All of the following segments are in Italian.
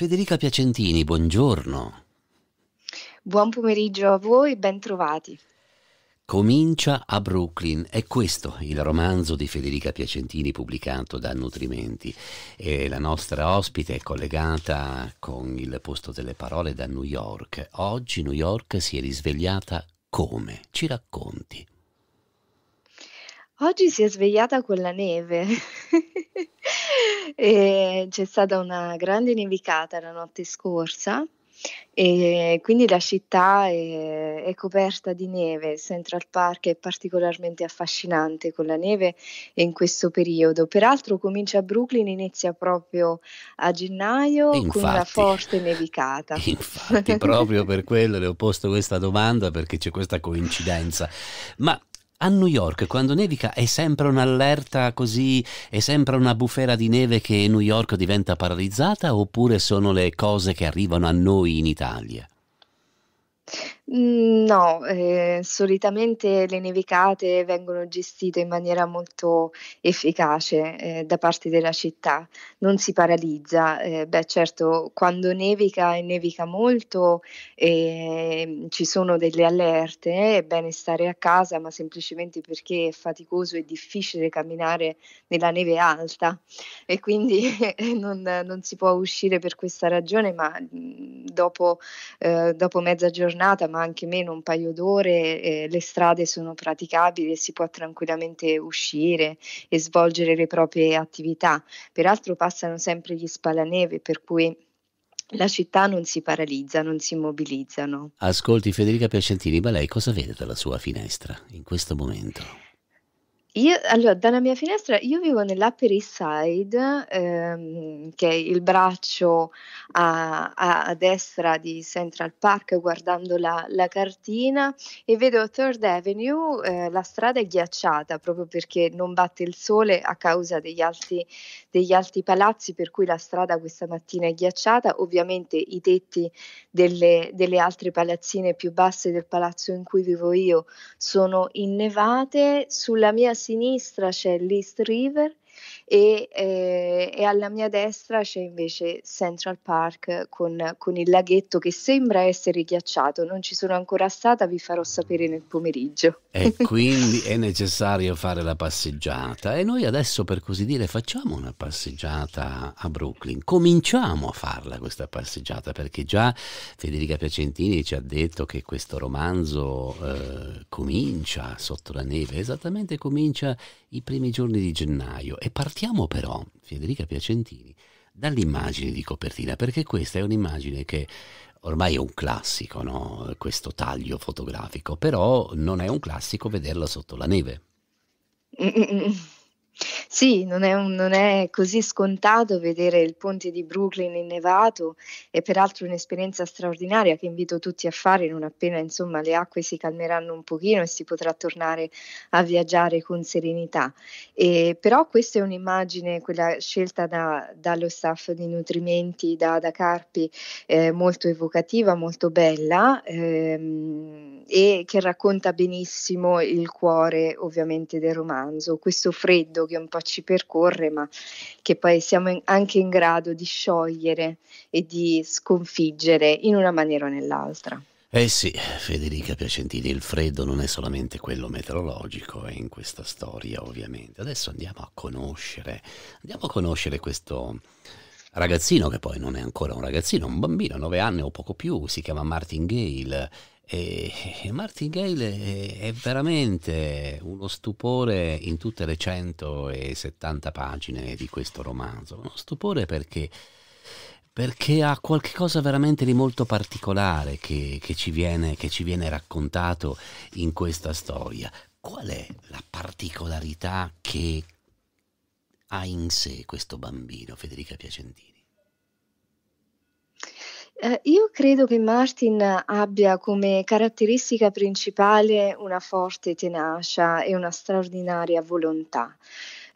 Federica Piacentini, buongiorno. Buon pomeriggio a voi, bentrovati. Comincia a Brooklyn, è questo il romanzo di Federica Piacentini pubblicato da Nutrimenti e la nostra ospite è collegata con il posto delle parole da New York. Oggi New York si è risvegliata come? Ci racconti. Oggi si è svegliata con la neve. E c'è stata una grande nevicata la notte scorsa e quindi la città è, è, coperta di neve. Central Park è particolarmente affascinante con la neve in questo periodo. Peraltro comincia a Brooklyn, inizia proprio a gennaio infatti, con una forte nevicata. Infatti, proprio per quello le ho posto questa domanda perché c'è questa coincidenza. Ma a New York quando nevica è sempre un'allerta così, è sempre una bufera di neve che New York diventa paralizzata oppure sono le cose che arrivano a noi in Italia? Mhmm, no, ehm, solitamente le nevicate vengono gestite in maniera molto efficace, ehm, da parte della città, non si paralizza. Ehm, beh, certo quando nevica e nevica molto, ehm, ci sono delle allerte, è bene stare a casa, ma semplicemente perché è faticoso e difficile camminare nella neve alta e quindi non non si può uscire per questa ragione, ma, mhmm, dopo ehm, dopo mezza giornata ma ma anche meno, un paio d'ore, eh, le strade sono praticabili e si può tranquillamente uscire e svolgere le proprie attività. Peraltro passano sempre gli spalaneve, per cui la città non si paralizza, non si immobilizzano. Ascolti Federica Piacentini, ma lei cosa vede dalla sua finestra in questo momento? Io, allora, dalla mia finestra, io vivo nell'Upper East Side, ehm, che è il braccio a, a, a, destra di Central Park, guardando la, la cartina, e vedo Third Avenue, eh, la strada è ghiacciata proprio perché non batte il sole a causa degli alti, degli alti palazzi, per cui la strada questa mattina è ghiacciata. Ovviamente i tetti delle, delle altre palazzine più basse del palazzo in cui vivo io sono innevate. Sulla mia sinistra sinistra c'è l'East River e, eh, e alla mia destra c'è invece Central Park con, con, il laghetto che sembra essere ghiacciato, non ci sono ancora stata, vi farò sapere nel pomeriggio. E quindi è necessario fare la passeggiata e noi adesso per così dire facciamo una passeggiata a Brooklyn, cominciamo a farla questa passeggiata perché già Federica Piacentini ci ha detto che questo romanzo eh, comincia sotto la neve, esattamente comincia i primi giorni di gennaio e partiamo Partiamo però, Federica Piacentini, dall'immagine di copertina, perché questa è un'immagine che ormai è un classico, no? questo taglio fotografico, però non è un classico vederla sotto la neve. Mm, mm, mm. Sì, non è, un, non è, così scontato vedere il ponte di Brooklyn innevato, è peraltro un'esperienza straordinaria che invito tutti a fare non appena insomma, le acque si calmeranno un pochino e si potrà tornare a viaggiare con serenità. E, però questa è un'immagine, quella scelta da, dallo staff di Nutrimenti, da, da Carpi, eh, molto evocativa, molto bella ehm, e che racconta benissimo il cuore ovviamente del romanzo, questo freddo che un po' ci percorre, ma che poi siamo in, anche in grado di sciogliere e di sconfiggere in una maniera o nell'altra. Eh sì, Federica Piacentini, il freddo non è solamente quello meteorologico, è in questa storia ovviamente. Adesso andiamo a conoscere, andiamo a conoscere questo ragazzino che poi non è ancora un ragazzino, un bambino, 9 anni o poco più, si chiama Martin Gale e, e Martingale è, è veramente uno stupore in tutte le 170 pagine di questo romanzo. Uno stupore perché perché ha qualcosa veramente di molto particolare che, che, ci viene, che, ci viene, raccontato in questa storia. Qual è la particolarità che ha in sé questo bambino, Federica Piacentini? Ehm, io credo che Martin abbia come caratteristica principale una forte tenacia e una straordinaria volontà.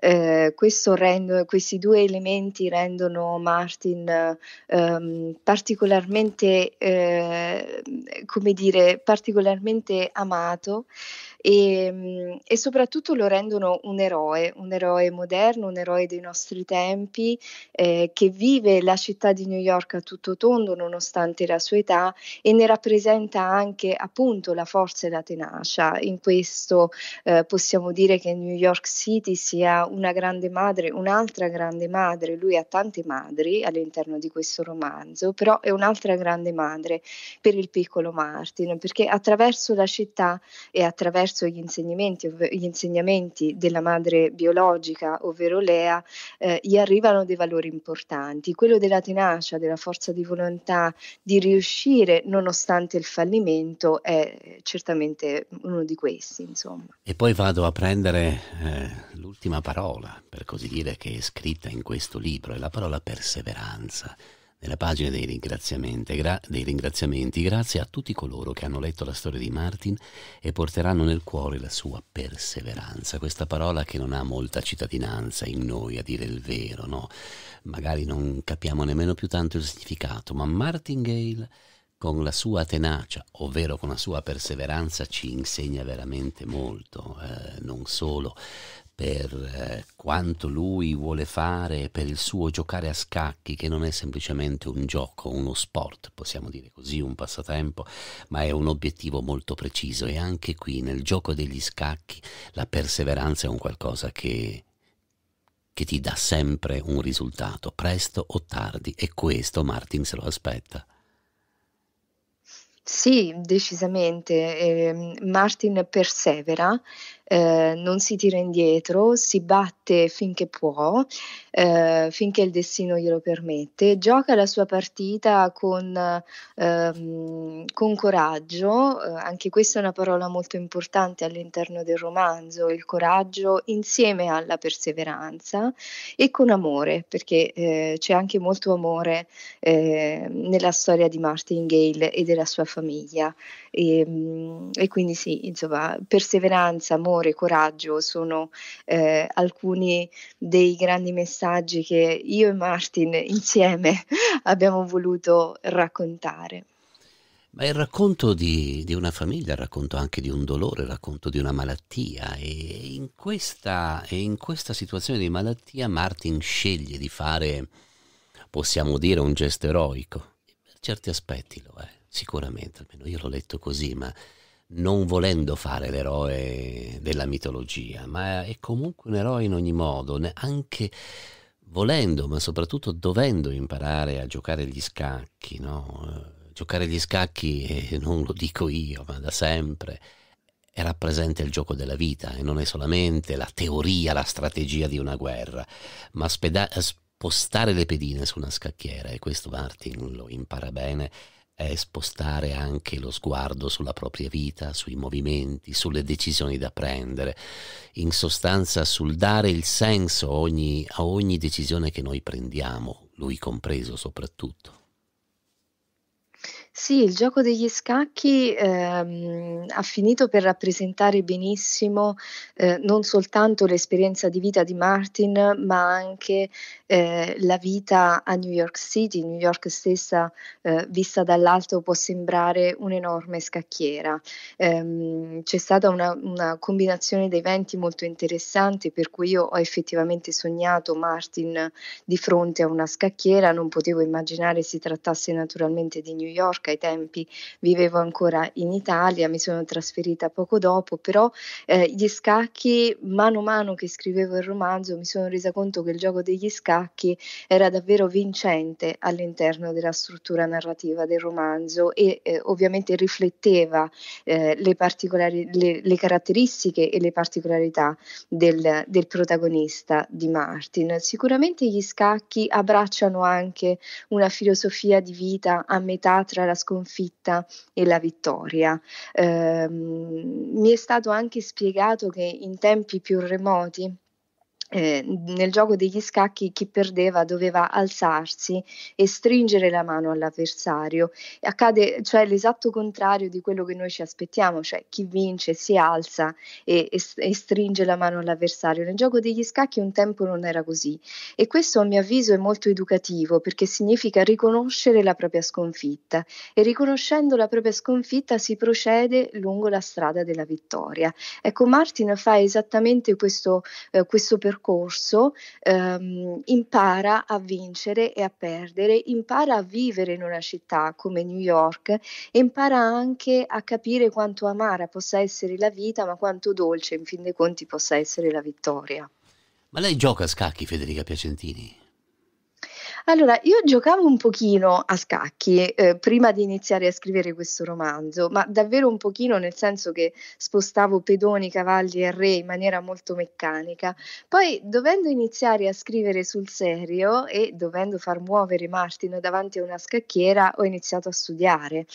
Eh, rendo, questi due elementi rendono Martin ehm, particolarmente, eh, come dire, particolarmente amato e, ehm, e soprattutto lo rendono un eroe, un eroe moderno, un eroe dei nostri tempi eh, che vive la città di New York a tutto tondo nonostante la sua età e ne rappresenta anche appunto la forza e la tenacia. In questo eh, possiamo dire che New York City sia una grande madre, un'altra grande madre, lui ha tante madri all'interno di questo romanzo, però è un'altra grande madre per il piccolo Martin, perché attraverso la città e attraverso attraverso gli insegnamenti, gli insegnamenti della madre biologica, ovvero Lea, eh, gli arrivano dei valori importanti, quello della tenacia, della forza di volontà, di riuscire nonostante il fallimento è certamente uno di questi, insomma. E poi vado a prendere eh, l'ultima parola, per così dire, che è scritta in questo libro, è la parola perseveranza nella pagina dei ringraziamenti, gra- dei ringraziamenti, grazie a tutti coloro che hanno letto la storia di Martin e porteranno nel cuore la sua perseveranza, questa parola che non ha molta cittadinanza in noi, a dire il vero, no? Magari non capiamo nemmeno più tanto il significato, ma Martin Gale con la sua tenacia, ovvero con la sua perseveranza, ci insegna veramente molto, eh, non solo per eh, quanto lui vuole fare per il suo giocare a scacchi, che non è semplicemente un gioco, uno sport, possiamo dire così, un passatempo, ma è un obiettivo molto preciso. E anche qui nel gioco degli scacchi la perseveranza è un qualcosa che, che ti dà sempre un risultato, presto o tardi, e questo Martin se lo aspetta. Sì, decisamente. Eh, Martin persevera eh, non si tira indietro, si batte finché può, eh, finché il destino glielo permette, gioca la sua partita con, ehm, con coraggio, eh, anche questa è una parola molto importante all'interno del romanzo, il coraggio insieme alla perseveranza e con amore, perché eh, c'è anche molto amore eh, nella storia di Martin Gale e della sua famiglia. E, ehm, e quindi sì, insomma, perseveranza, amore, coraggio sono eh, alcuni dei grandi messaggi che io e Martin insieme abbiamo voluto raccontare. Ma il racconto di, di, una famiglia, il racconto anche di un dolore, il racconto di una malattia e in questa, e in questa situazione di malattia Martin sceglie di fare, possiamo dire, un gesto eroico. Per certi aspetti lo è sicuramente, almeno io l'ho letto così, ma non volendo fare l'eroe della mitologia, ma è comunque un eroe in ogni modo, anche volendo, ma soprattutto dovendo imparare a giocare gli scacchi, no? Giocare gli scacchi, non lo dico io, ma da sempre, rappresenta il gioco della vita e non è solamente la teoria, la strategia di una guerra, ma spostare le pedine su una scacchiera, e questo Martin lo impara bene, è spostare anche lo sguardo sulla propria vita, sui movimenti, sulle decisioni da prendere, in sostanza sul dare il senso ogni, a ogni decisione che noi prendiamo, lui compreso soprattutto. Sì, il gioco degli scacchi, ehm, ha finito per rappresentare benissimo, ehm, non soltanto l'esperienza di vita di Martin, ma anche, ehm, la vita a New York City. New York stessa, ehm, vista dall'alto può sembrare un'enorme scacchiera. Ehm, c'è stata una, una combinazione di eventi molto interessante, per cui io ho effettivamente sognato Martin di fronte a una scacchiera, non potevo immaginare si trattasse naturalmente di New York York, ai tempi vivevo ancora in Italia, mi sono trasferita poco dopo, però eh, gli scacchi, mano a mano che scrivevo il romanzo, mi sono resa conto che il gioco degli scacchi era davvero vincente all'interno della struttura narrativa del romanzo e eh, ovviamente rifletteva eh, le, le, le, caratteristiche e le particolarità del, del protagonista di Martin. Sicuramente gli scacchi abbracciano anche una filosofia di vita a metà tra la la sconfitta e la vittoria. Eh, mi è stato anche spiegato che in tempi più remoti eh, nel gioco degli scacchi chi perdeva doveva alzarsi e stringere la mano all'avversario. Accade cioè l'esatto contrario di quello che noi ci aspettiamo, cioè chi vince si alza e, e, e stringe la mano all'avversario. Nel gioco degli scacchi un tempo non era così e questo a mio avviso è molto educativo perché significa riconoscere la propria sconfitta e riconoscendo la propria sconfitta si procede lungo la strada della vittoria. Ecco, Martin fa esattamente questo, eh, questo percorso percorso ehm, impara a vincere e a perdere, impara a vivere in una città come New York e impara anche a capire quanto amara possa essere la vita, ma quanto dolce in fin dei conti possa essere la vittoria. Ma lei gioca a scacchi, Federica Piacentini? Allora, io giocavo un pochino a scacchi eh, prima di iniziare a scrivere questo romanzo, ma davvero un pochino nel senso che spostavo pedoni, cavalli e re in maniera molto meccanica. Poi, dovendo iniziare a scrivere sul serio e dovendo far muovere Martin davanti a una scacchiera, ho iniziato a studiare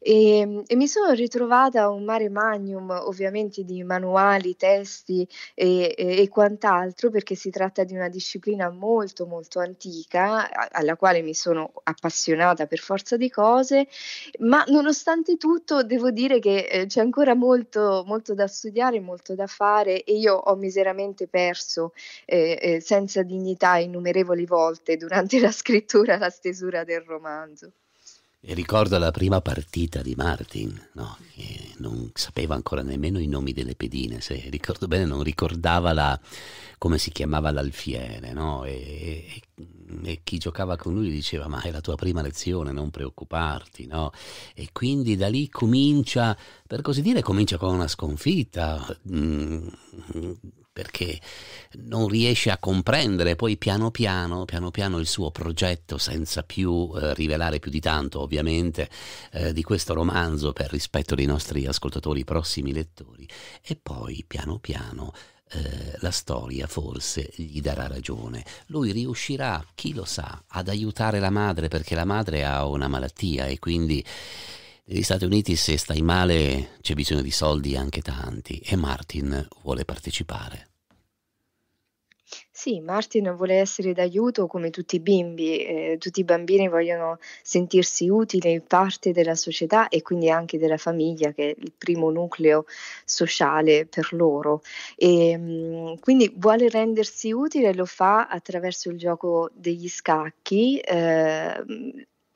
e, ehm, e mi sono ritrovata un mare magnum, ovviamente di manuali, testi e, e, e quant'altro, perché si tratta di una disciplina molto molto antica alla quale mi sono appassionata per forza di cose, ma nonostante tutto devo dire che eh, c'è ancora molto, molto da studiare, molto da fare e io ho miseramente perso eh, eh senza dignità innumerevoli volte durante la scrittura la stesura del romanzo. E ricordo la prima partita di Martin, no? che non sapeva ancora nemmeno i nomi delle pedine, se ricordo bene non ricordava la, come si chiamava l'alfiere, no? e, e, e, chi giocava con lui diceva ma è la tua prima lezione, non preoccuparti. No? E quindi da lì comincia, per così dire, comincia con una sconfitta. Mm, perché non riesce a comprendere poi piano piano, piano, piano il suo progetto senza più eh, rivelare più di tanto ovviamente eh, di questo romanzo per rispetto dei nostri ascoltatori prossimi lettori e poi piano piano eh, la storia forse gli darà ragione. Lui riuscirà, chi lo sa, ad aiutare la madre perché la madre ha una malattia e quindi negli Stati Uniti se stai male c'è bisogno di soldi anche tanti e Martin vuole partecipare. Sì, Martin vuole essere d'aiuto come tutti i bimbi, eh, tutti i bambini vogliono sentirsi utili, parte della società e quindi anche della famiglia che è il primo nucleo sociale per loro. E, mm, quindi vuole rendersi utile e lo fa attraverso il gioco degli scacchi. Eh,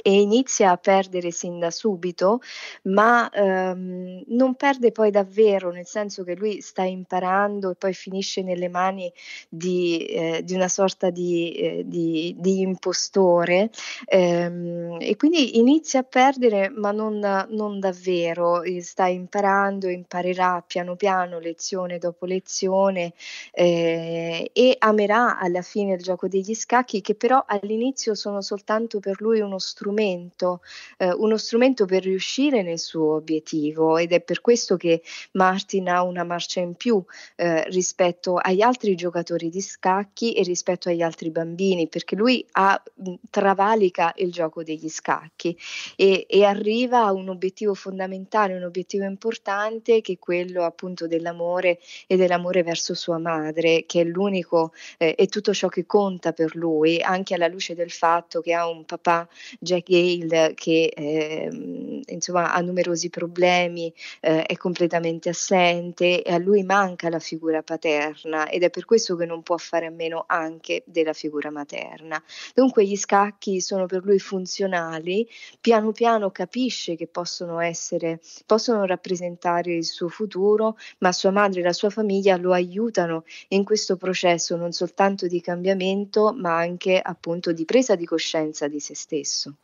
e inizia a perdere sin da subito, ma ehm, non perde poi davvero, nel senso che lui sta imparando e poi finisce nelle mani di, eh, di una sorta di, eh, di, di impostore ehm, e quindi inizia a perdere, ma non, non davvero, sta imparando, imparerà piano piano, lezione dopo lezione eh, e amerà alla fine il gioco degli scacchi che però all'inizio sono soltanto per lui uno strumento strumento, eh, uno strumento per riuscire nel suo obiettivo ed è per questo che Martin ha una marcia in più eh, rispetto agli altri giocatori di scacchi e rispetto agli altri bambini, perché lui ha, mm, travalica il gioco degli scacchi e, e arriva a un obiettivo fondamentale, un obiettivo importante che è quello appunto dell'amore e dell'amore verso sua madre, che è l'unico eh, e tutto ciò che conta per lui, anche alla luce del fatto che ha un papà genio Jack Gale che eh, insomma, ha numerosi problemi, eh, è completamente assente e a lui manca la figura paterna ed è per questo che non può fare a meno anche della figura materna. Dunque gli scacchi sono per lui funzionali, piano piano capisce che possono essere, possono rappresentare il suo futuro, ma sua madre e la sua famiglia lo aiutano in questo processo non soltanto di cambiamento, ma anche appunto di presa di coscienza di se stesso.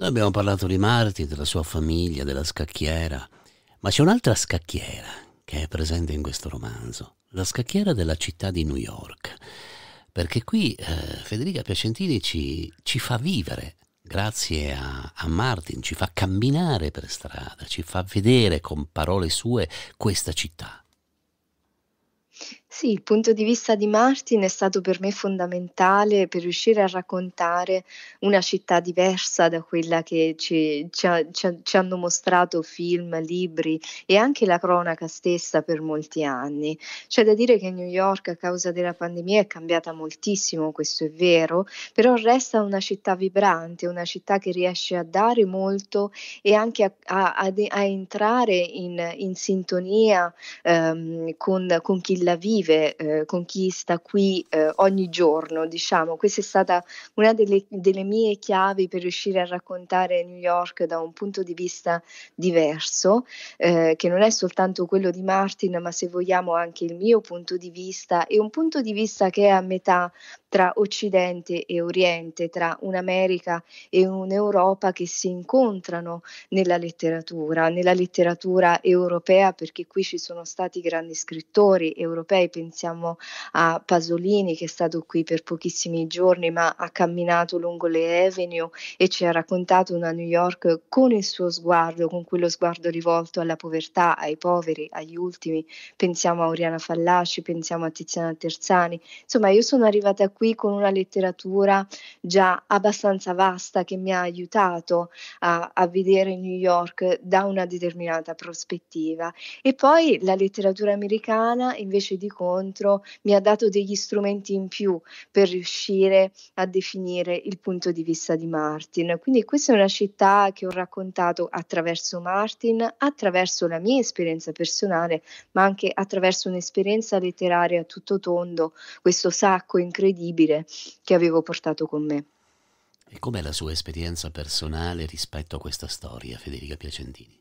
Noi abbiamo parlato di Marti, della sua famiglia, della scacchiera, ma c'è un'altra scacchiera che è presente in questo romanzo, la scacchiera della città di New York, perché qui eh, Federica Piacentini ci, ci, fa vivere. Grazie a, a Martin ci fa camminare per strada, ci fa vedere con parole sue questa città, sì, il punto di vista di Martin è stato per me fondamentale per riuscire a raccontare una città diversa da quella che ci, ci, ci, ci, hanno mostrato film, libri e anche la cronaca stessa per molti anni. C'è da dire che New York a causa della pandemia è cambiata moltissimo, questo è vero, però resta una città vibrante, una città che riesce a dare molto e anche a, a, a entrare in, in sintonia ehm, con, con chi la vive vive eh, con chi sta qui eh, ogni giorno, diciamo. Questa è stata una delle, delle, mie chiavi per riuscire a raccontare New York da un punto di vista diverso, eh, che non è soltanto quello di Martin, ma se vogliamo anche il mio punto di vista e un punto di vista che è a metà tra Occidente e Oriente, tra un'America e un'Europa che si incontrano nella letteratura, nella letteratura europea, perché qui ci sono stati grandi scrittori europei pensiamo a Pasolini che è stato qui per pochissimi giorni ma ha camminato lungo le avenue e ci ha raccontato una New York con il suo sguardo, con quello sguardo rivolto alla povertà, ai poveri, agli ultimi. Pensiamo a Oriana Fallaci, pensiamo a Tiziana Terzani. Insomma, io sono arrivata qui con una letteratura già abbastanza vasta che mi ha aiutato a, a vedere New York da una determinata prospettiva. E poi la letteratura americana invece di incontro mi ha dato degli strumenti in più per riuscire a definire il punto di vista di Martin. Quindi questa è una città che ho raccontato attraverso Martin, attraverso la mia esperienza personale, ma anche attraverso un'esperienza letteraria a tutto tondo, questo sacco incredibile che avevo portato con me. E com'è la sua esperienza personale rispetto a questa storia, Federica Piacentini?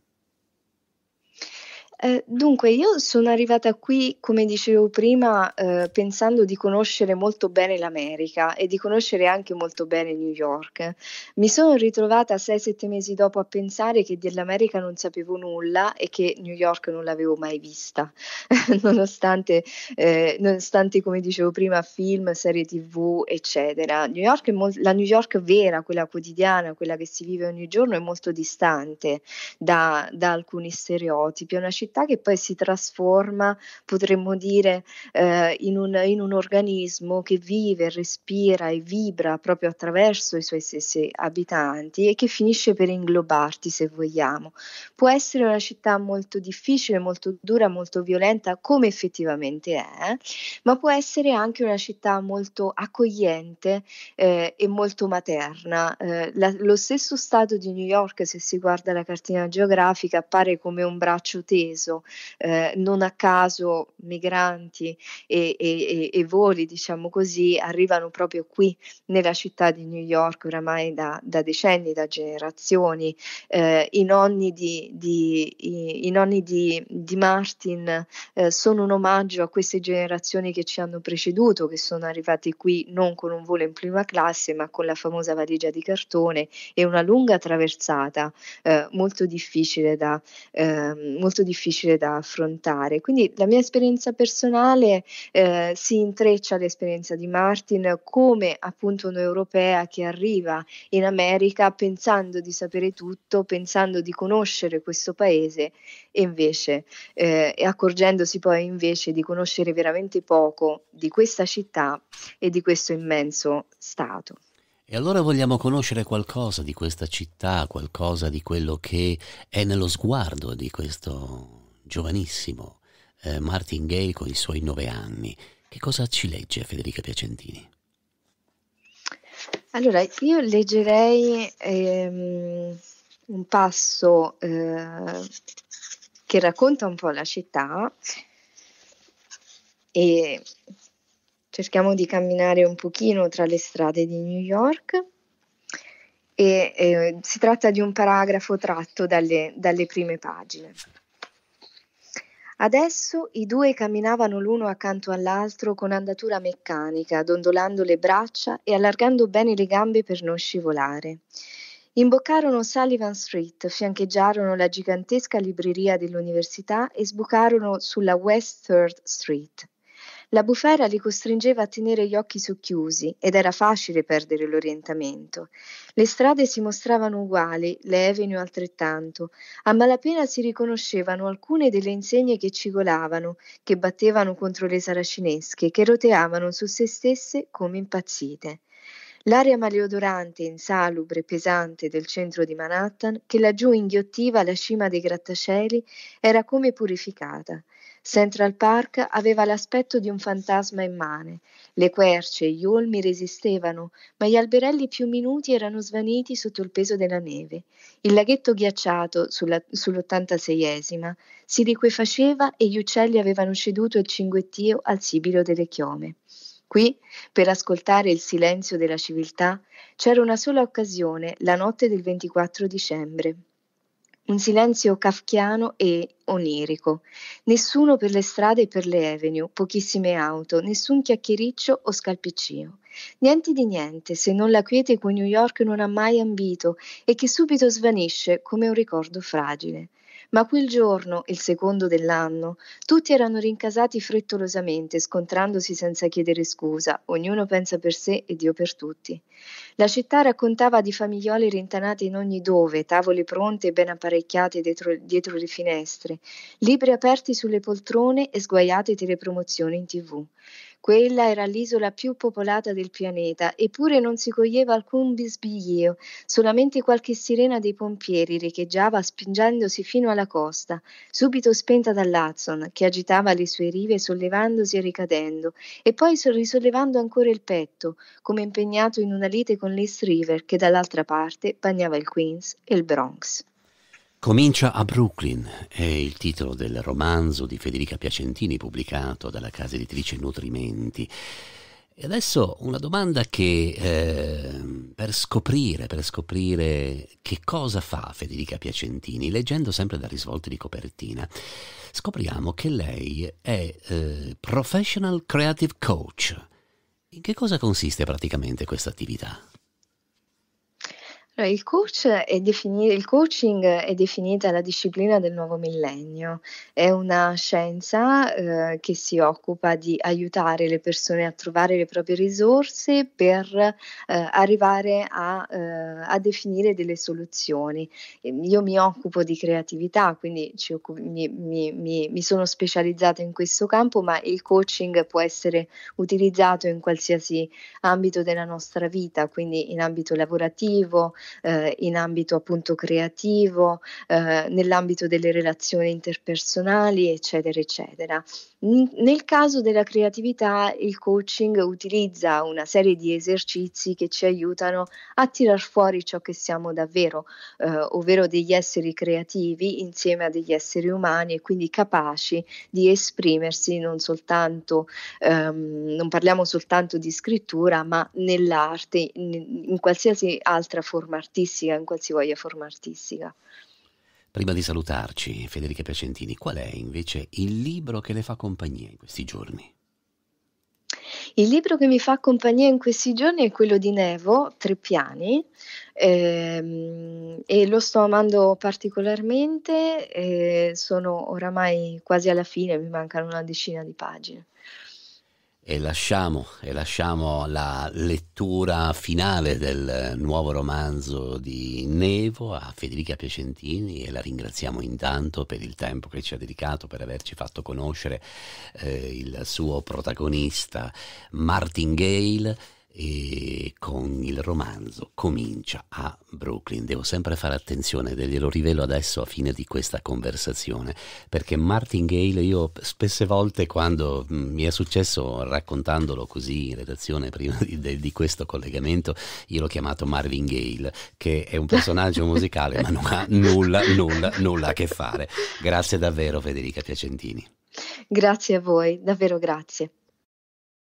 Eh, dunque, io sono arrivata qui, come dicevo prima, eh, pensando di conoscere molto bene l'America e di conoscere anche molto bene New York. Mi sono ritrovata 6-7 mesi dopo a pensare che dell'America non sapevo nulla e che New York non l'avevo mai vista, nonostante, eh, nonostante, come dicevo prima, film, serie tv, eccetera. New York mol- la New York vera, quella quotidiana, quella che si vive ogni giorno, è molto distante da, da alcuni stereotipi. È una città città che poi si trasforma, potremmo dire, eh, in, un, in, un, organismo che vive, respira e vibra proprio attraverso i suoi stessi abitanti e che finisce per inglobarti, se vogliamo. Può essere una città molto difficile, molto dura, molto violenta, come effettivamente è, ma può essere anche una città molto accogliente eh, e molto materna. Eh, la, lo stesso stato di New York, se si guarda la cartina geografica, appare come un braccio teso peso, eh, non a caso migranti e, e, e, voli, diciamo così, arrivano proprio qui nella città di New York oramai da, da decenni, da generazioni. Eh, I nonni di, di, i, nonni di, di Martin eh, sono un omaggio a queste generazioni che ci hanno preceduto, che sono arrivati qui non con un volo in prima classe, ma con la famosa valigia di cartone e una lunga traversata eh, molto difficile da ehm, molto difficile difficile da affrontare. Quindi la mia esperienza personale eh, si intreccia all'esperienza di Martin come appunto un'europea che arriva in America pensando di sapere tutto, pensando di conoscere questo paese e invece eh, e accorgendosi poi invece di conoscere veramente poco di questa città e di questo immenso stato. E allora vogliamo conoscere qualcosa di questa città, qualcosa di quello che è nello sguardo di questo giovanissimo, eh, Martin Gay con i suoi nove anni. Che cosa ci legge Federica Piacentini? Allora, io leggerei ehm, un passo eh, che racconta un po' la città e cerchiamo di camminare un pochino tra le strade di New York. E, eh, si tratta di un paragrafo tratto dalle, dalle prime pagine. Adesso i due camminavano l'uno accanto all'altro con andatura meccanica, dondolando le braccia e allargando bene le gambe per non scivolare. Imboccarono Sullivan Street, fiancheggiarono la gigantesca libreria dell'università e sbucarono sulla West Third Street. La bufera li costringeva a tenere gli occhi socchiusi ed era facile perdere l'orientamento. Le strade si mostravano uguali, le avenue altrettanto. A malapena si riconoscevano alcune delle insegne che cigolavano, che battevano contro le saracinesche, che roteavano su se stesse come impazzite. L'aria maleodorante, insalubre, pesante del centro di Manhattan, che laggiù inghiottiva la cima dei grattacieli, era come purificata. Central Park aveva l'aspetto di un fantasma immane. Le querce e gli olmi resistevano, ma gli alberelli più minuti erano svaniti sotto il peso della neve. Il laghetto ghiacciato sull'86esima si liquefaceva e gli uccelli avevano ceduto il cinguettio al sibilo delle chiome. Qui, per ascoltare il silenzio della civiltà, c'era una sola occasione, la notte del 24 dicembre un silenzio kafkiano e onirico. Nessuno per le strade e per le avenue, pochissime auto, nessun chiacchiericcio o scalpiccio. Niente di niente, se non la quiete cui New York non ha mai ambito e che subito svanisce come un ricordo fragile. Ma quel giorno, il secondo dell'anno, tutti erano rincasati frettolosamente, scontrandosi senza chiedere scusa, ognuno pensa per sé e Dio per tutti. La città raccontava di famiglioli rintanate in ogni dove, tavole pronte e ben apparecchiate dietro, dietro le finestre, libri aperti sulle poltrone e sguaiate telepromozioni in tv. Quella era l'isola più popolata del pianeta, eppure non si coglieva alcun bisbiglio, solamente qualche sirena dei pompieri recheggiava spingendosi fino alla costa, subito spenta dall'Hudson, che agitava le sue rive sollevandosi e ricadendo, e poi risollevando ancora il petto, come impegnato in una lite con l'East River che dall'altra parte bagnava il Queens e il Bronx. Comincia a Brooklyn è il titolo del romanzo di Federica Piacentini pubblicato dalla casa editrice Nutrimenti. E adesso una domanda che eh, per, scoprire, per scoprire che cosa fa Federica Piacentini, leggendo sempre da risvolti di copertina, scopriamo che lei è eh, professional creative coach. In che cosa consiste praticamente questa attività? Il, coach defini- il, coaching è definita la disciplina del nuovo millennio, è una scienza eh, che si occupa di aiutare le persone a trovare le proprie risorse per eh, arrivare a, eh, a, definire delle soluzioni. Ehm, io mi occupo di creatività, quindi occup- mi, mi, mi sono specializzata in questo campo, ma il coaching può essere utilizzato in qualsiasi ambito della nostra vita, quindi in ambito lavorativo, eh, in ambito appunto creativo, eh, nell'ambito delle relazioni interpersonali, eccetera, eccetera. nel caso della creatività, il coaching utilizza una serie di esercizi che ci aiutano a tirar fuori ciò che siamo davvero, eh, ovvero degli esseri creativi insieme a degli esseri umani e quindi capaci di esprimersi non soltanto, ehm, non parliamo soltanto di scrittura, ma nell'arte, in, in qualsiasi altra forma artistica, in qualsivoglia forma artistica. Prima di salutarci, Federica Piacentini, qual è invece il libro che le fa compagnia in questi giorni? Il libro che mi fa compagnia in questi giorni è quello di Nevo, Tre piani, ehm, e lo sto amando particolarmente, eh, sono oramai quasi alla fine, mi mancano una decina di pagine. E lasciamo, e lasciamo, la lettura finale del nuovo romanzo di Nevo a Federica Piacentini e la ringraziamo intanto per il tempo che ci ha dedicato, per averci fatto conoscere eh, il suo protagonista Martin Gale e con il romanzo Comincia a Brooklyn. Devo sempre fare attenzione, glielo rivelo adesso a fine di questa conversazione, perché Martin Gale, io spesse volte quando mm, mi è successo raccontandolo così in redazione prima di, di, di questo collegamento, io l'ho chiamato Marvin Gale, che è un personaggio musicale ma non ha nulla, nulla, nulla a che fare. Grazie davvero Federica Piacentini. Grazie a voi, davvero grazie.